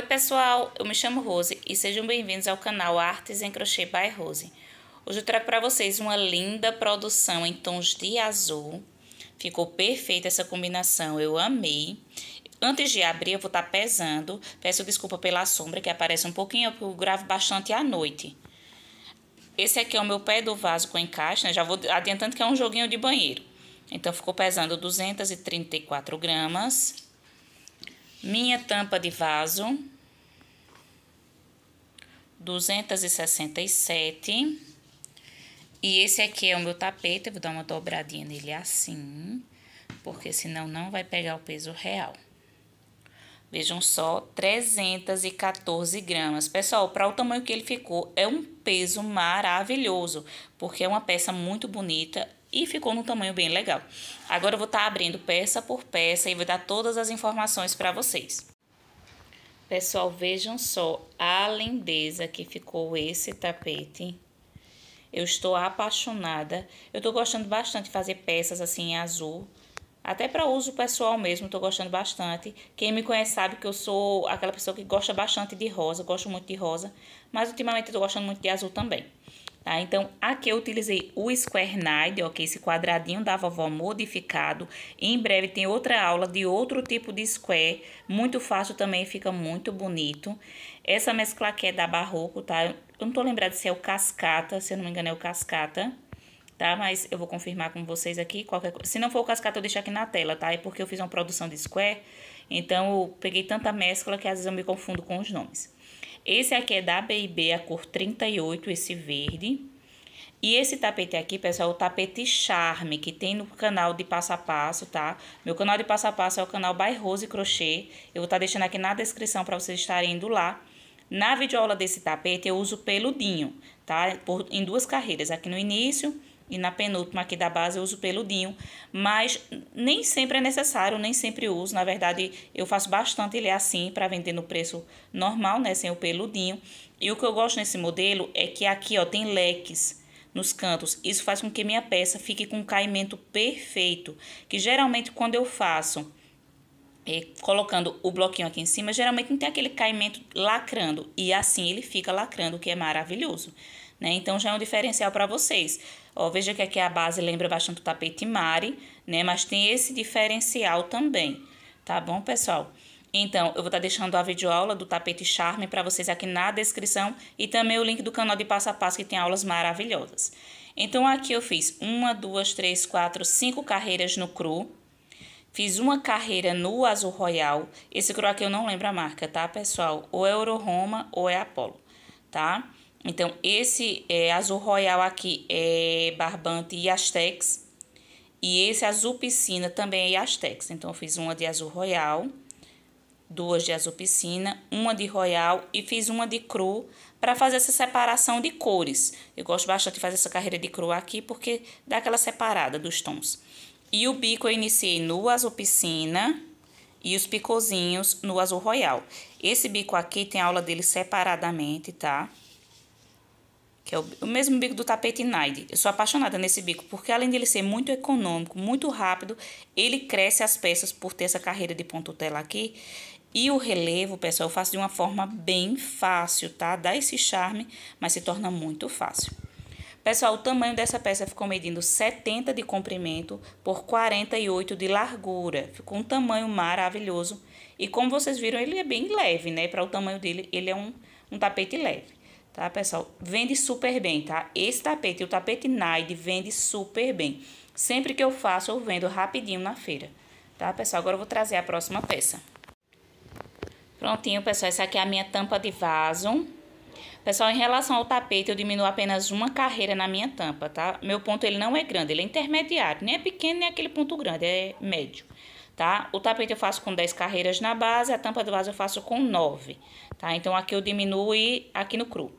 Oi pessoal, eu me chamo Rose e sejam bem-vindos ao canal Artes em Crochê by Rose. Hoje eu trago para vocês uma linda produção em tons de azul. Ficou perfeita essa combinação, eu amei. Antes de abrir eu vou estar tá pesando, peço desculpa pela sombra que aparece um pouquinho, eu gravo bastante à noite. Esse aqui é o meu pé do vaso com encaixe, né? já vou adiantando que é um joguinho de banheiro. Então ficou pesando 234 gramas minha tampa de vaso, 267. E esse aqui é o meu tapete, eu vou dar uma dobradinha nele assim, porque senão não vai pegar o peso real. Vejam só, 314 gramas. Pessoal, para o tamanho que ele ficou, é um peso maravilhoso, porque é uma peça muito bonita e ficou num tamanho bem legal. Agora eu vou estar tá abrindo peça por peça e vou dar todas as informações para vocês. Pessoal, vejam só a lindeza que ficou esse tapete. Eu estou apaixonada. Eu estou gostando bastante de fazer peças assim em azul. Até para uso pessoal mesmo, estou gostando bastante. Quem me conhece sabe que eu sou aquela pessoa que gosta bastante de rosa, gosto muito de rosa, mas ultimamente estou gostando muito de azul também. Tá? Então, aqui eu utilizei o Square knight ok? Esse quadradinho da vovó modificado. Em breve tem outra aula de outro tipo de square. Muito fácil também, fica muito bonito. Essa mescla aqui é da Barroco, tá? Eu não tô lembrada se é o Cascata, se eu não me engano é o Cascata. Tá? Mas eu vou confirmar com vocês aqui. Qualquer... Se não for o cascata, eu deixo aqui na tela, tá? É porque eu fiz uma produção de square. Então, eu peguei tanta mescla que às vezes eu me confundo com os nomes. Esse aqui é da B&B, a cor 38, esse verde. E esse tapete aqui, pessoal, é o tapete charme, que tem no canal de passo a passo, tá? Meu canal de passo a passo é o canal By Rose Crochê. Eu vou estar tá deixando aqui na descrição para vocês estarem indo lá. Na videoaula desse tapete, eu uso peludinho, tá? Por, em duas carreiras, aqui no início e na penúltima aqui da base eu uso peludinho, mas nem sempre é necessário, nem sempre uso, na verdade eu faço bastante ele assim para vender no preço normal, né, sem o peludinho. E o que eu gosto nesse modelo é que aqui, ó, tem leques nos cantos. Isso faz com que minha peça fique com um caimento perfeito, que geralmente quando eu faço é, colocando o bloquinho aqui em cima, geralmente não tem aquele caimento lacrando, e assim ele fica lacrando, o que é maravilhoso né? Então já é um diferencial para vocês. Ó, veja que aqui a base lembra bastante o tapete Mari, né? Mas tem esse diferencial também, tá bom, pessoal? Então, eu vou estar tá deixando a videoaula do tapete charme para vocês aqui na descrição e também o link do canal de passo a passo que tem aulas maravilhosas. Então, aqui eu fiz uma, duas, três, quatro, cinco carreiras no cru. Fiz uma carreira no azul royal. Esse cru aqui eu não lembro a marca, tá, pessoal? Ou é Euro Roma ou é Apollo, tá? Então, esse é, azul royal aqui é barbante Yastex. E esse azul piscina também é Yastex. Então, eu fiz uma de azul royal, duas de azul piscina, uma de royal e fiz uma de cru para fazer essa separação de cores. Eu gosto bastante de fazer essa carreira de cru aqui porque dá aquela separada dos tons. E o bico eu iniciei no azul piscina e os picozinhos no azul royal. Esse bico aqui tem aula dele separadamente, tá? Tá? que é o, o mesmo bico do tapete Nide. Eu sou apaixonada nesse bico, porque além dele ser muito econômico, muito rápido, ele cresce as peças por ter essa carreira de pontutela aqui. E o relevo, pessoal, eu faço de uma forma bem fácil, tá? Dá esse charme, mas se torna muito fácil. Pessoal, o tamanho dessa peça ficou medindo 70 de comprimento por 48 de largura. Ficou um tamanho maravilhoso. E como vocês viram, ele é bem leve, né? Para o tamanho dele, ele é um, um tapete leve tá, pessoal? Vende super bem, tá? Esse tapete, o tapete Nide, vende super bem. Sempre que eu faço, eu vendo rapidinho na feira, tá, pessoal? Agora eu vou trazer a próxima peça. Prontinho, pessoal, essa aqui é a minha tampa de vaso. Pessoal, em relação ao tapete, eu diminuo apenas uma carreira na minha tampa, tá? Meu ponto, ele não é grande, ele é intermediário, nem é pequeno, nem é aquele ponto grande, é médio tá? O tapete eu faço com 10 carreiras na base, a tampa do vaso eu faço com 9, tá? Então, aqui eu e aqui no cru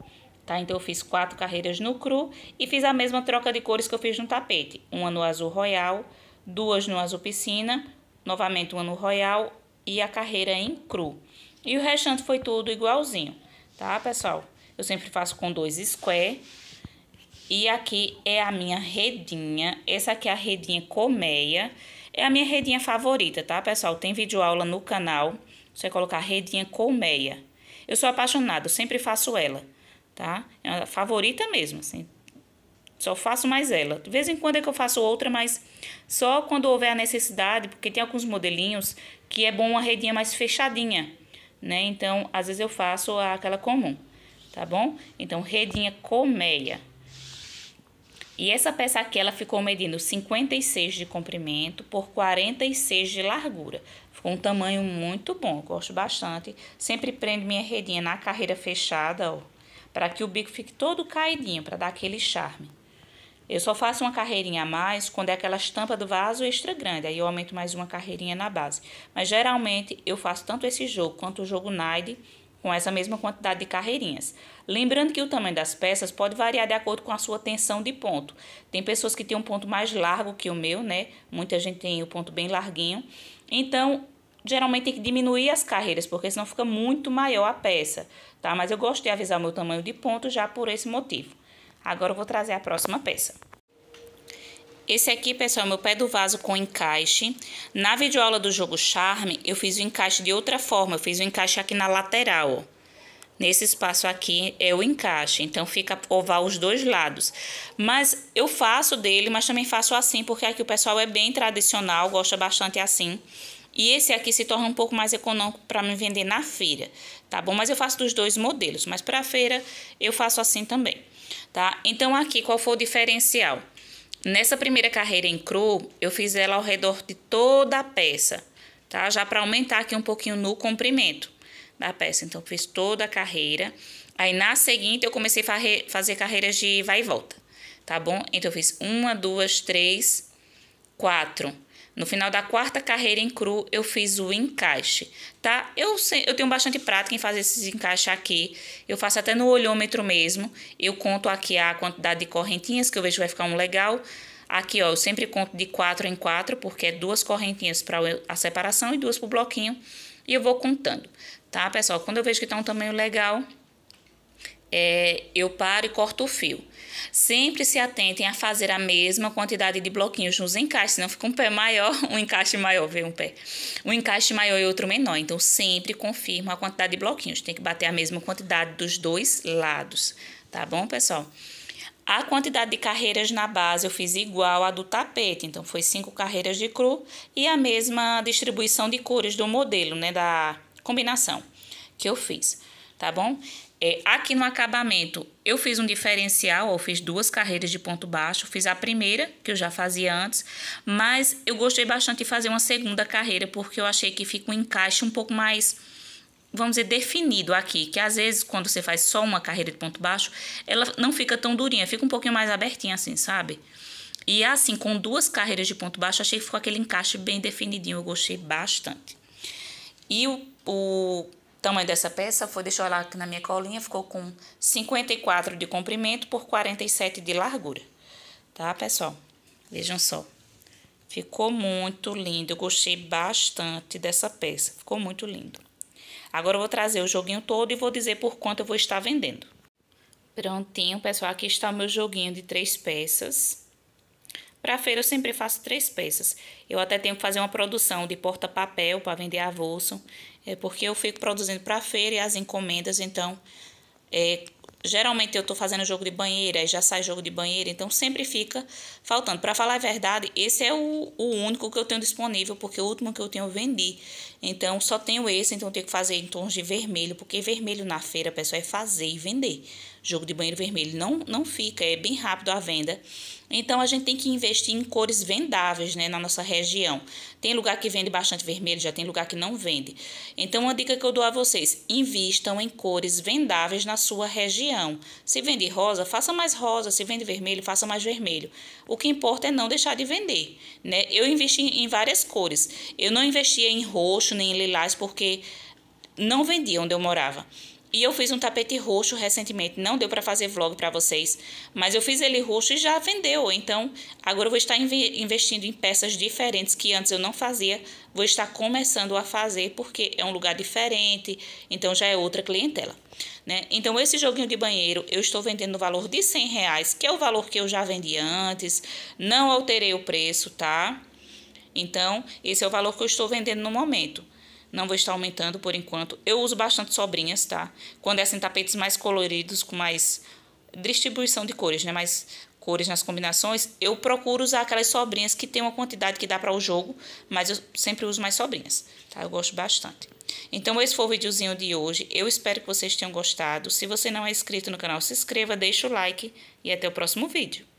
tá? Então eu fiz quatro carreiras no cru e fiz a mesma troca de cores que eu fiz no tapete. Uma no azul royal, duas no azul piscina, novamente uma no royal e a carreira em cru. E o restante foi tudo igualzinho, tá, pessoal? Eu sempre faço com dois square. E aqui é a minha redinha. Essa aqui é a redinha colmeia. É a minha redinha favorita, tá, pessoal? Tem vídeo aula no canal. Você colocar redinha colmeia. Eu sou apaixonada, sempre faço ela tá? É a favorita mesmo, assim. Só faço mais ela. De vez em quando é que eu faço outra, mas só quando houver a necessidade, porque tem alguns modelinhos que é bom uma redinha mais fechadinha, né? Então, às vezes eu faço aquela comum, tá bom? Então, redinha colmeia. E essa peça aqui, ela ficou medindo 56 de comprimento por 46 de largura. Ficou um tamanho muito bom, gosto bastante. Sempre prendo minha redinha na carreira fechada, ó para que o bico fique todo caidinho, para dar aquele charme. Eu só faço uma carreirinha a mais quando é aquela estampa do vaso extra grande, aí eu aumento mais uma carreirinha na base. Mas geralmente eu faço tanto esse jogo quanto o jogo naide com essa mesma quantidade de carreirinhas. Lembrando que o tamanho das peças pode variar de acordo com a sua tensão de ponto. Tem pessoas que têm um ponto mais largo que o meu, né? Muita gente tem o um ponto bem larguinho. Então, geralmente tem que diminuir as carreiras, porque senão fica muito maior a peça, tá? Mas eu gosto de avisar o meu tamanho de ponto já por esse motivo. Agora eu vou trazer a próxima peça. Esse aqui, pessoal, é meu pé do vaso com encaixe. Na videoaula do jogo Charme, eu fiz o encaixe de outra forma. Eu fiz o encaixe aqui na lateral, ó. Nesse espaço aqui é o encaixe, então fica oval os dois lados. Mas eu faço dele, mas também faço assim, porque aqui o pessoal é bem tradicional, gosta bastante assim. E esse aqui se torna um pouco mais econômico para me vender na feira, tá bom? Mas eu faço dos dois modelos, mas para feira eu faço assim também, tá? Então aqui qual foi o diferencial? Nessa primeira carreira em cru, eu fiz ela ao redor de toda a peça, tá? Já para aumentar aqui um pouquinho no comprimento da peça. Então fiz toda a carreira. Aí na seguinte eu comecei a fazer carreiras de vai e volta, tá bom? Então eu fiz uma, duas, três, quatro no final da quarta carreira em cru, eu fiz o encaixe, tá? Eu, eu tenho bastante prática em fazer esses encaixes aqui. Eu faço até no olhômetro mesmo. Eu conto aqui a quantidade de correntinhas, que eu vejo que vai ficar um legal. Aqui, ó, eu sempre conto de quatro em quatro, porque é duas correntinhas para a separação e duas para o bloquinho. E eu vou contando, tá, pessoal? Quando eu vejo que tá um tamanho legal, é, eu paro e corto o fio. Sempre se atentem a fazer a mesma quantidade de bloquinhos nos encaixes, senão fica um pé maior, um encaixe maior, vê um pé. Um encaixe maior e outro menor. Então, sempre confirma a quantidade de bloquinhos. Tem que bater a mesma quantidade dos dois lados, tá bom, pessoal? A quantidade de carreiras na base eu fiz igual à do tapete, então foi cinco carreiras de cru e a mesma distribuição de cores do modelo, né, da combinação que eu fiz tá bom? É, aqui no acabamento, eu fiz um diferencial, ou fiz duas carreiras de ponto baixo, fiz a primeira, que eu já fazia antes, mas eu gostei bastante de fazer uma segunda carreira, porque eu achei que fica um encaixe um pouco mais, vamos dizer, definido aqui, que às vezes quando você faz só uma carreira de ponto baixo, ela não fica tão durinha, fica um pouquinho mais abertinha assim, sabe? E assim, com duas carreiras de ponto baixo, achei que ficou aquele encaixe bem definidinho, eu gostei bastante. E o, o tamanho dessa peça foi, deixa eu olhar aqui na minha colinha, ficou com 54 de comprimento por 47 de largura. Tá, pessoal? Vejam só. Ficou muito lindo, eu gostei bastante dessa peça, ficou muito lindo. Agora eu vou trazer o joguinho todo e vou dizer por quanto eu vou estar vendendo. Prontinho, pessoal, aqui está o meu joguinho de três peças. Para a feira eu sempre faço três peças. Eu até tenho que fazer uma produção de porta-papel para vender avulso, é porque eu fico produzindo para a feira e as encomendas, então é, geralmente eu estou fazendo jogo de banheira e já sai jogo de banheira, então sempre fica faltando. Para falar a verdade, esse é o, o único que eu tenho disponível, porque o último que eu tenho eu vendi. Então só tenho esse, então eu tenho que fazer em tons de vermelho, porque vermelho na feira, pessoal, é fazer e vender. Jogo de banheiro vermelho não, não fica, é bem rápido a venda. Então a gente tem que investir em cores vendáveis, né, na nossa região. Tem lugar que vende bastante vermelho, já tem lugar que não vende. Então uma dica que eu dou a vocês, invistam em cores vendáveis na sua região se vende rosa, faça mais rosa. Se vende vermelho, faça mais vermelho. O que importa é não deixar de vender. Né? Eu investi em várias cores. Eu não investia em roxo nem em lilás porque não vendia onde eu morava. E eu fiz um tapete roxo recentemente, não deu para fazer vlog para vocês, mas eu fiz ele roxo e já vendeu. Então, agora eu vou estar investindo em peças diferentes que antes eu não fazia, vou estar começando a fazer porque é um lugar diferente, então já é outra clientela, né? Então, esse joguinho de banheiro eu estou vendendo no valor de 100 reais, que é o valor que eu já vendi antes, não alterei o preço, tá? Então, esse é o valor que eu estou vendendo no momento. Não vou estar aumentando por enquanto. Eu uso bastante sobrinhas, tá? Quando é assim, tapetes mais coloridos, com mais distribuição de cores, né? Mais cores nas combinações. Eu procuro usar aquelas sobrinhas que tem uma quantidade que dá para o jogo, mas eu sempre uso mais sobrinhas, tá? Eu gosto bastante. Então, esse foi o videozinho de hoje. Eu espero que vocês tenham gostado. Se você não é inscrito no canal, se inscreva, deixa o like e até o próximo vídeo.